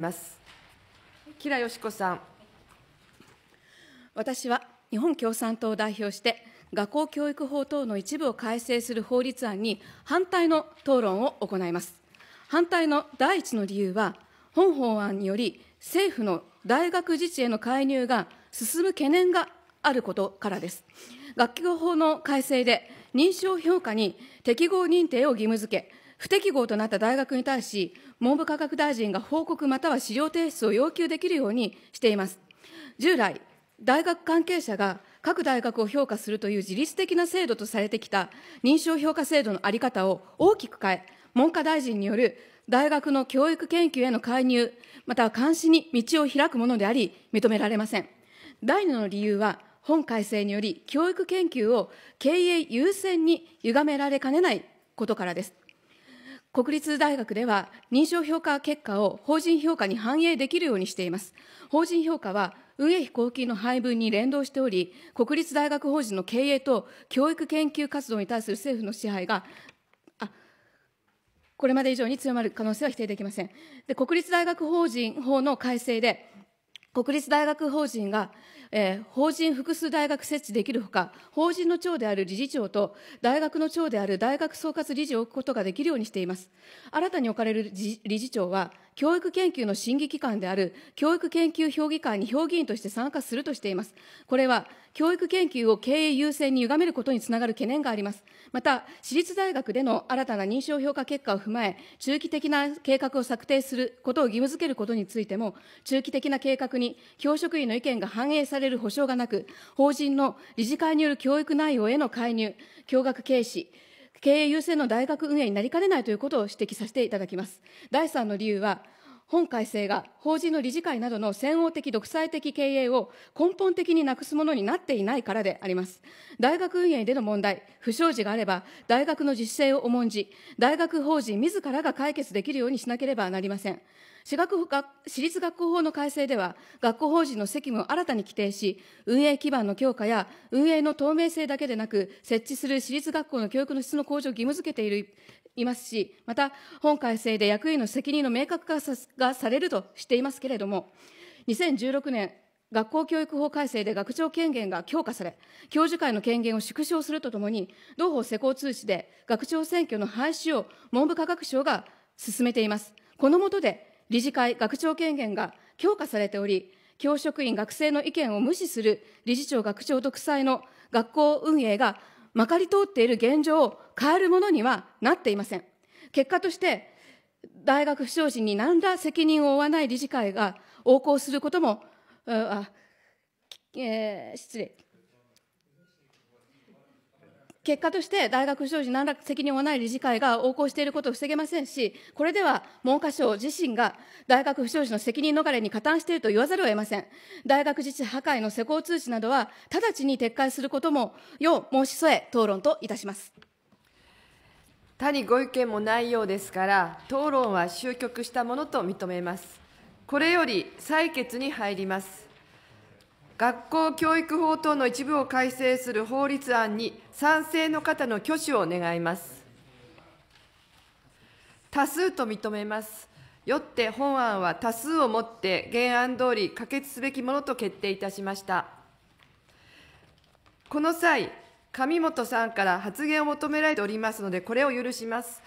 ます吉良よし子さん私は日本共産党を代表して学校教育法等の一部を改正する法律案に反対の討論を行います反対の第一の理由は本法案により政府の大学自治への介入が進む懸念があることからです学級法の改正で認証評価に適合認定を義務付け不適合となった大学に対し、文部科学大臣が報告または資料提出を要求できるようにしています。従来、大学関係者が各大学を評価するという自律的な制度とされてきた認証評価制度の在り方を大きく変え、文科大臣による大学の教育研究への介入、または監視に道を開くものであり、認められません。第二の理由は、本改正により教育研究を経営優先に歪められかねないことからです。国立大学では認証評価結果を法人評価に反映できるようにしています。法人評価は運営費交付金の配分に連動しており、国立大学法人の経営と教育研究活動に対する政府の支配がこれまで以上に強まる可能性は否定できません。で国立大学法人法の改正で、国立大学法人が、えー、法人複数大学設置できるほか、法人の長である理事長と、大学の長である大学総括理事を置くことができるようにしています。新たに置かれる理事長は、教育研究の審議機関である教育研究評議会に評議員として参加するとしています。これは教育研究を経営優先に歪めることにつながる懸念があります。また、私立大学での新たな認証評価結果を踏まえ、中期的な計画を策定することを義務付けることについても、中期的な計画に教職員の意見が反映される保証がなく、法人の理事会による教育内容への介入、教学軽視、経営優先の大学運営になりかねないということを指摘させていただきます。第3の理由は、本改正が法人の理事会などの専用的独裁的経営を根本的になくすものになっていないからであります。大学運営での問題、不祥事があれば、大学の自主性を重んじ、大学法人自らが解決できるようにしなければなりません。私学私立学校法の改正では、学校法人の責務を新たに規定し、運営基盤の強化や運営の透明性だけでなく、設置する私立学校の教育の質の向上を義務付けているいますし、また、本改正で役員の責任の明確化さがされるとしていますけれども、2016年、学校教育法改正で学長権限が強化され、教授会の権限を縮小するとともに、同法施行通知で学長選挙の廃止を文部科学省が進めています。この下で、理事会、学長権限が強化されており、教職員、学生の意見を無視する理事長、学長独裁の学校運営がまかり通っている現状を変えるものにはなっていません。結果として、大学不祥事に何ら責任を負わない理事会が横行することも、あえー、失礼。結果として大学不祥事何ら責任を負わない理事会が横行していることを防げませんし、これでは文科省自身が大学不祥事の責任逃れに加担していると言わざるを得ません。大学自治破壊の施行通知などは、直ちに撤回することも、よう申し添え、討論といたします。他にご意見もないようですから討論は終局したものと認めますこれより採決に入ります学校教育法等の一部を改正する法律案に賛成の方の挙手を願います多数と認めますよって本案は多数をもって原案通り可決すべきものと決定いたしましたこの際上本さんから発言を求められておりますので、これを許します。